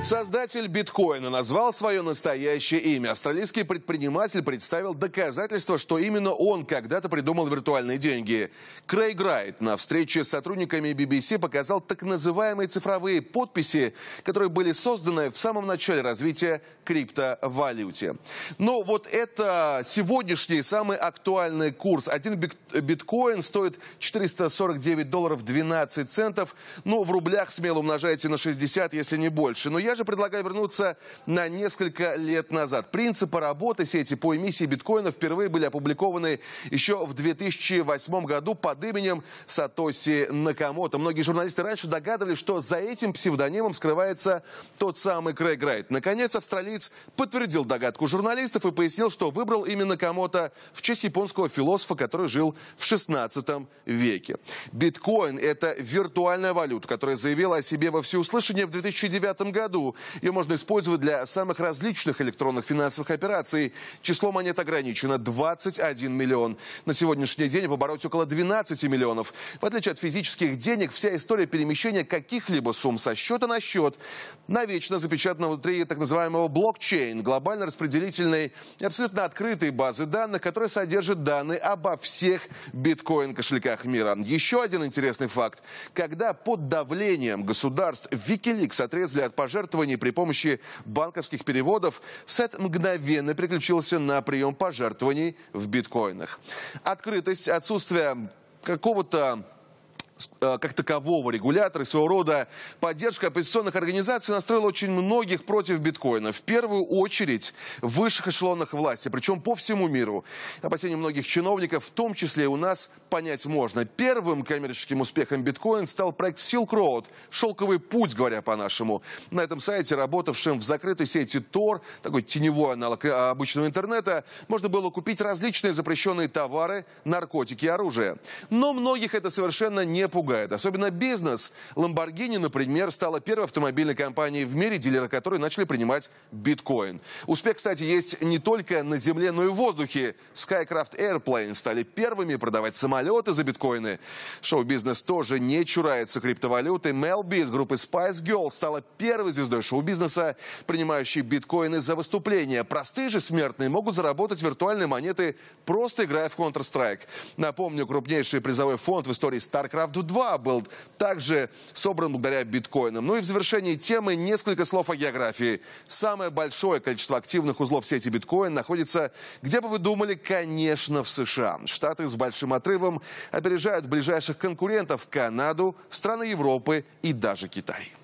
Создатель биткоина назвал свое настоящее имя. Австралийский предприниматель представил доказательство, что именно он когда-то придумал виртуальные деньги. Крейг Райт на встрече с сотрудниками BBC показал так называемые цифровые подписи, которые были созданы в самом начале развития криптовалюте. Но ну, вот это сегодняшний самый актуальный курс. Один биткоин стоит 449 долларов 12 центов. Ну, в рублях смело умножайте на 60, если не больше. Но я же предлагаю вернуться на несколько лет назад. Принципы работы сети по эмиссии биткоина впервые были опубликованы еще в 2008 году под именем Сатоси Накамото. Многие журналисты раньше догадывались, что за этим псевдонимом скрывается тот самый Крейг Райт. Наконец, австралиец подтвердил догадку журналистов и пояснил, что выбрал именно Камото в честь японского философа, который жил в 16 веке. Биткоин – это виртуальная валюта, которая заявила о себе во всеуслышание в 2009 году году. Ее можно использовать для самых различных электронных финансовых операций. Число монет ограничено 21 миллион. На сегодняшний день в обороте около 12 миллионов. В отличие от физических денег, вся история перемещения каких-либо сумм со счета на счет навечно запечатана внутри так называемого блокчейн, глобально распределительной и абсолютно открытой базы данных, которая содержит данные обо всех биткоин-кошельках мира. Еще один интересный факт. Когда под давлением государств Wikileaks отрезали от пожертвований пожертвований при помощи банковских переводов, Сет мгновенно переключился на прием пожертвований в биткоинах. Открытость, отсутствие какого-то Э, как такового регулятора своего рода поддержка оппозиционных организаций настроила очень многих против биткоина. В первую очередь в высших эшелонах власти, причем по всему миру. Опасения многих чиновников, в том числе и у нас, понять можно. Первым коммерческим успехом биткоин стал проект Silk Road, шелковый путь, говоря по-нашему. На этом сайте, работавшем в закрытой сети Tor, такой теневой аналог э, обычного интернета, можно было купить различные запрещенные товары, наркотики и оружие. Но многих это совершенно не пугало пугает. Особенно бизнес. Lamborghini, например, стала первой автомобильной компанией в мире, дилеры которой начали принимать биткоин. Успех, кстати, есть не только на земле, но и в воздухе. Skycraft Airplane стали первыми продавать самолеты за биткоины. Шоу-бизнес тоже не чурается криптовалюты. Мел Би из группы Spice Girl стала первой звездой шоу-бизнеса, принимающей биткоины за выступления. Простые же смертные могут заработать виртуальные монеты, просто играя в Counter-Strike. Напомню, крупнейший призовой фонд в истории StarCraft 2 был также собран благодаря биткоинам. Ну и в завершении темы несколько слов о географии. Самое большое количество активных узлов сети биткоин находится, где бы вы думали, конечно, в США. Штаты с большим отрывом опережают ближайших конкурентов – Канаду, страны Европы и даже Китай.